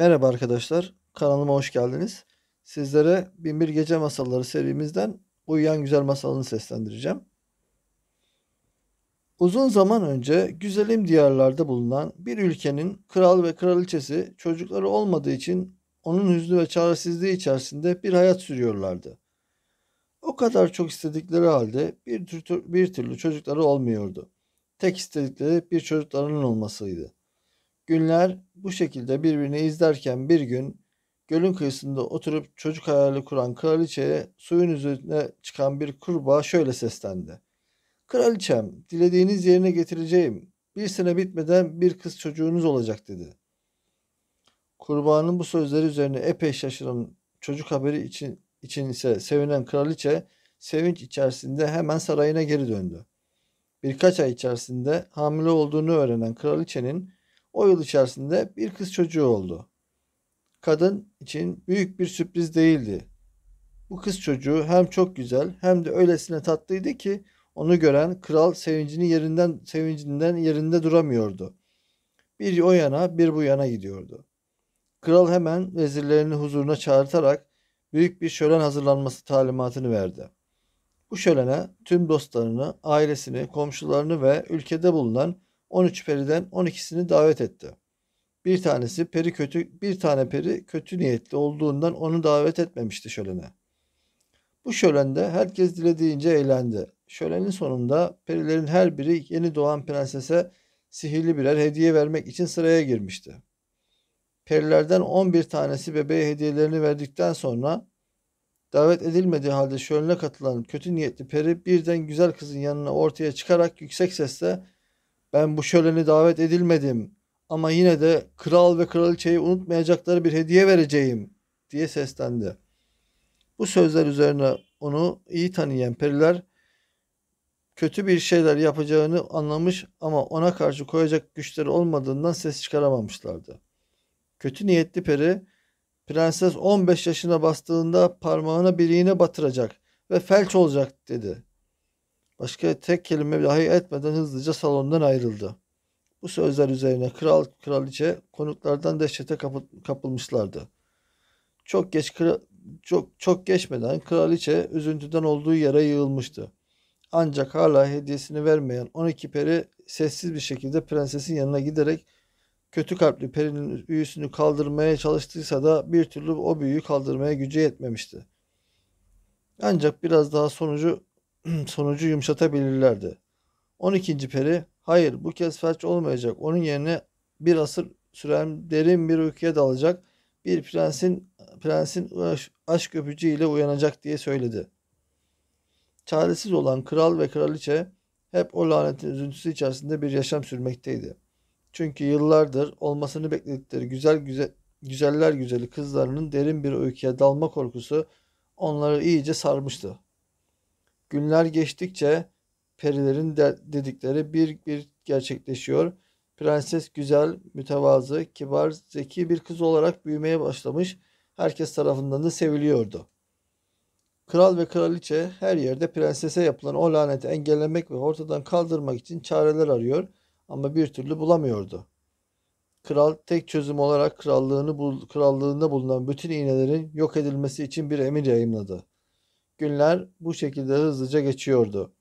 Merhaba arkadaşlar, kanalıma hoş geldiniz. Sizlere Binbir Gece Masalları serimizden Uyuyan Güzel Masalını seslendireceğim. Uzun zaman önce güzelim diyarlarda bulunan bir ülkenin kral ve kraliçesi çocukları olmadığı için onun hüznü ve çaresizliği içerisinde bir hayat sürüyorlardı. O kadar çok istedikleri halde bir, tür, bir türlü çocukları olmuyordu. Tek istedikleri bir çocuklarının olmasıydı. Günler bu şekilde birbirini izlerken bir gün gölün kıyısında oturup çocuk hayali kuran kraliçeye suyun üzerine çıkan bir kurbağa şöyle seslendi. Kraliçem dilediğiniz yerine getireceğim. Bir sene bitmeden bir kız çocuğunuz olacak dedi. Kurbağanın bu sözleri üzerine epey şaşıran çocuk haberi için, için ise sevinen kraliçe sevinç içerisinde hemen sarayına geri döndü. Birkaç ay içerisinde hamile olduğunu öğrenen kraliçenin o yıl içerisinde bir kız çocuğu oldu. Kadın için büyük bir sürpriz değildi. Bu kız çocuğu hem çok güzel hem de öylesine tatlıydı ki onu gören kral sevincini yerinden sevincinden yerinde duramıyordu. Bir o yana bir bu yana gidiyordu. Kral hemen vezirlerini huzuruna çağırtarak büyük bir şölen hazırlanması talimatını verdi. Bu şölene tüm dostlarını, ailesini, komşularını ve ülkede bulunan 13 periden 12'sini davet etti. Bir tanesi peri kötü, bir tane peri kötü niyetli olduğundan onu davet etmemişti şölene. Bu şölende herkes dilediğince eğlendi. Şölenin sonunda perilerin her biri yeni doğan prensese sihirli birer hediye vermek için sıraya girmişti. Perilerden 11 tanesi bebeğe hediyelerini verdikten sonra davet edilmediği halde şölene katılan kötü niyetli peri birden güzel kızın yanına ortaya çıkarak yüksek sesle ben bu şöleni davet edilmedim ama yine de kral ve kraliçeyi unutmayacakları bir hediye vereceğim diye seslendi. Bu sözler üzerine onu iyi tanıyan periler kötü bir şeyler yapacağını anlamış ama ona karşı koyacak güçleri olmadığından ses çıkaramamışlardı. Kötü niyetli peri prenses 15 yaşına bastığında parmağına bir batıracak ve felç olacak dedi. Başka tek kelime dahi etmeden hızlıca salondan ayrıldı. Bu sözler üzerine kral kraliçe konuklardan dehşete kapı, kapılmışlardı. Çok geç kral, çok çok geçmeden kraliçe üzüntüden olduğu yere yığılmıştı. Ancak hala hediyesini vermeyen 12 peri sessiz bir şekilde prensesin yanına giderek kötü kalpli perinin büyüsünü kaldırmaya çalıştıysa da bir türlü o büyüyü kaldırmaya gücü yetmemişti. Ancak biraz daha sonucu sonucu yumuşatabilirlerdi. 12. peri hayır bu kez felç olmayacak onun yerine bir asır süren derin bir uykuya dalacak bir prensin prensin aşk öpücüğüyle uyanacak diye söyledi. Çaresiz olan kral ve kraliçe hep o lanetin üzüntüsü içerisinde bir yaşam sürmekteydi. Çünkü yıllardır olmasını bekledikleri güzel güzel güzeller güzeli kızlarının derin bir uykuya dalma korkusu onları iyice sarmıştı. Günler geçtikçe perilerin de dedikleri bir bir gerçekleşiyor. Prenses güzel, mütevazı, kibar, zeki bir kız olarak büyümeye başlamış. Herkes tarafından da seviliyordu. Kral ve kraliçe her yerde prensese yapılan o laneti engellemek ve ortadan kaldırmak için çareler arıyor ama bir türlü bulamıyordu. Kral tek çözüm olarak krallığını krallığında bulunan bütün iğnelerin yok edilmesi için bir emir yayınladı. Günler bu şekilde hızlıca geçiyordu.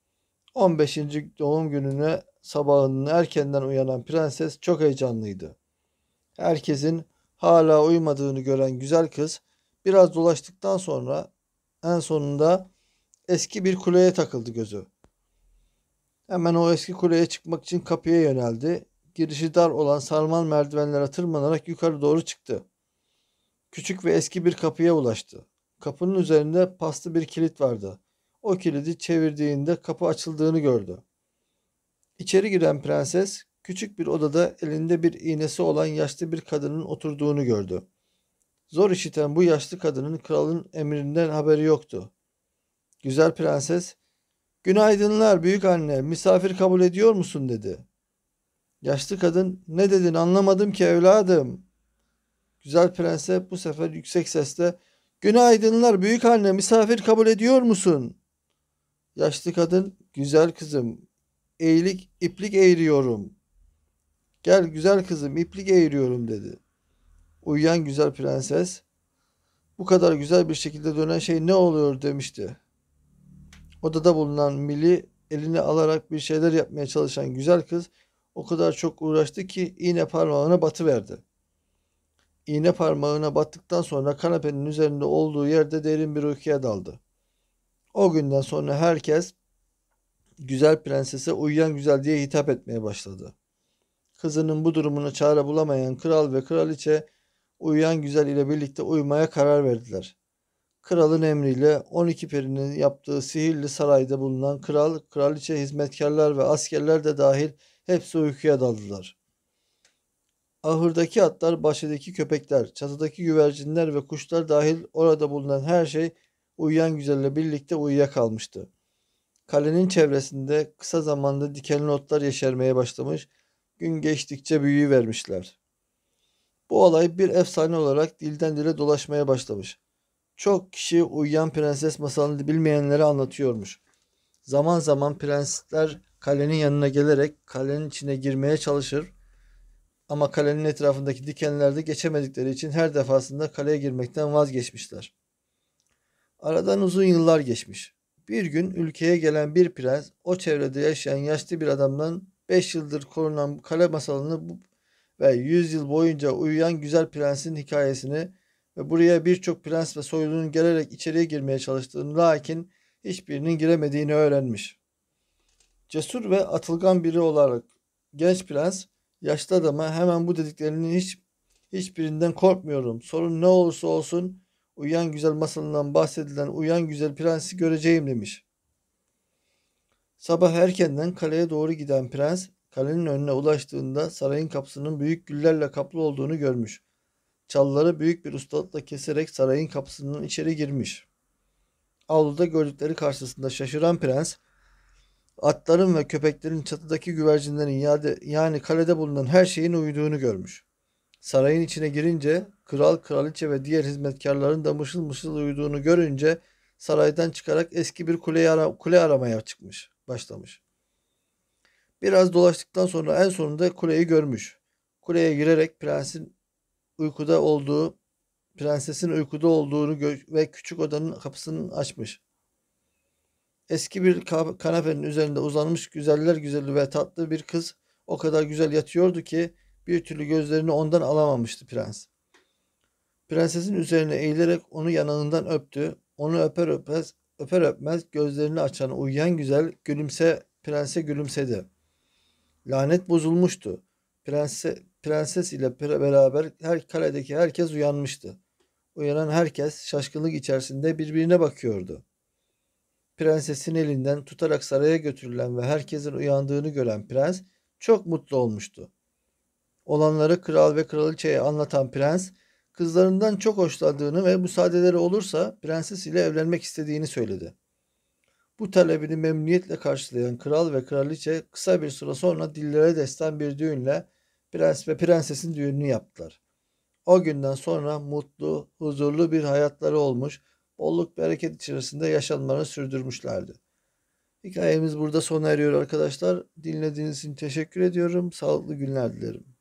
15. doğum gününe sabahının erkenden uyanan prenses çok heyecanlıydı. Herkesin hala uyumadığını gören güzel kız biraz dolaştıktan sonra en sonunda eski bir kuleye takıldı gözü. Hemen o eski kuleye çıkmak için kapıya yöneldi. Girişi dar olan sarmal merdivenlere tırmanarak yukarı doğru çıktı. Küçük ve eski bir kapıya ulaştı. Kapının üzerinde paslı bir kilit vardı. O kilidi çevirdiğinde kapı açıldığını gördü. İçeri giren prenses küçük bir odada elinde bir iğnesi olan yaşlı bir kadının oturduğunu gördü. Zor işiten bu yaşlı kadının kralın emrinden haberi yoktu. Güzel prenses, ''Günaydınlar büyük anne, misafir kabul ediyor musun?'' dedi. Yaşlı kadın, ''Ne dedin anlamadım ki evladım.'' Güzel prense bu sefer yüksek sesle Günaydınlar büyük anne misafir kabul ediyor musun? Yaşlı kadın güzel kızım eğilik iplik eğriyorum. Gel güzel kızım iplik eğriyorum dedi. Uyuyan güzel prenses bu kadar güzel bir şekilde dönen şey ne oluyor demişti. Odada bulunan Mili elini alarak bir şeyler yapmaya çalışan güzel kız o kadar çok uğraştı ki iğne parmağına verdi. İğne parmağına battıktan sonra kanepenin üzerinde olduğu yerde derin bir uykuya daldı. O günden sonra herkes güzel prensese uyuyan güzel diye hitap etmeye başladı. Kızının bu durumunu çare bulamayan kral ve kraliçe uyuyan güzel ile birlikte uyumaya karar verdiler. Kralın emriyle 12 perinin yaptığı sihirli sarayda bulunan kral, kraliçe, hizmetkarlar ve askerler de dahil hepsi uykuya daldılar. Ahırdaki atlar, bahçedeki köpekler, çatıdaki güvercinler ve kuşlar dahil orada bulunan her şey uyuyan güzelle birlikte uyuyakalmıştı. Kalenin çevresinde kısa zamanda dikenli otlar yeşermeye başlamış, gün geçtikçe büyüğü vermişler. Bu olay bir efsane olarak dilden dile dolaşmaya başlamış. Çok kişi uyuyan prenses masalını bilmeyenlere anlatıyormuş. Zaman zaman prensler kalenin yanına gelerek kalenin içine girmeye çalışır ama kalenin etrafındaki dikenlerde geçemedikleri için her defasında kaleye girmekten vazgeçmişler. Aradan uzun yıllar geçmiş. Bir gün ülkeye gelen bir prens o çevrede yaşayan yaşlı bir adamdan 5 yıldır korunan kale masalını ve 100 yıl boyunca uyuyan güzel prensin hikayesini ve buraya birçok prens ve soylunun gelerek içeriye girmeye çalıştığını lakin hiçbirinin giremediğini öğrenmiş. Cesur ve atılgan biri olarak genç prens Yaşlı adama hemen bu dediklerinin hiç hiçbirinden korkmuyorum. Sorun ne olursa olsun Uyan Güzel masalından bahsedilen Uyan Güzel Prens'i göreceğim demiş. Sabah erkenden kaleye doğru giden prens kalenin önüne ulaştığında sarayın kapısının büyük güllerle kaplı olduğunu görmüş. Çalları büyük bir ustalıkla keserek sarayın kapısının içeri girmiş. Avluda gördükleri karşısında şaşıran prens atların ve köpeklerin çatıdaki güvercinlerin yani kalede bulunan her şeyin uyuduğunu görmüş. Sarayın içine girince kral, kraliçe ve diğer hizmetkarların da mışıl mışıl uyuduğunu görünce saraydan çıkarak eski bir kule, ara, kule aramaya çıkmış, başlamış. Biraz dolaştıktan sonra en sonunda kuleyi görmüş. Kuleye girerek prensin uykuda olduğu, prensesin uykuda olduğunu ve küçük odanın kapısını açmış. Eski bir kanepenin üzerinde uzanmış güzeller güzeli ve tatlı bir kız o kadar güzel yatıyordu ki bir türlü gözlerini ondan alamamıştı prens. Prensesin üzerine eğilerek onu yanağından öptü. Onu öper öpmez, öper öpmez gözlerini açan uyuyan güzel gülümse prense gülümsedi. Lanet bozulmuştu. Prense, prenses ile beraber her kaledeki herkes uyanmıştı. Uyanan herkes şaşkınlık içerisinde birbirine bakıyordu prensesin elinden tutarak saraya götürülen ve herkesin uyandığını gören prens çok mutlu olmuştu. Olanları kral ve kraliçeye anlatan prens kızlarından çok hoşlandığını ve müsaadeleri olursa prenses ile evlenmek istediğini söyledi. Bu talebini memnuniyetle karşılayan kral ve kraliçe kısa bir süre sonra dillere destan bir düğünle prens ve prensesin düğününü yaptılar. O günden sonra mutlu, huzurlu bir hayatları olmuş bolluk bereket içerisinde yaşamlarını sürdürmüşlerdi. Hikayemiz burada sona eriyor arkadaşlar. Dinlediğiniz için teşekkür ediyorum. Sağlıklı günler dilerim.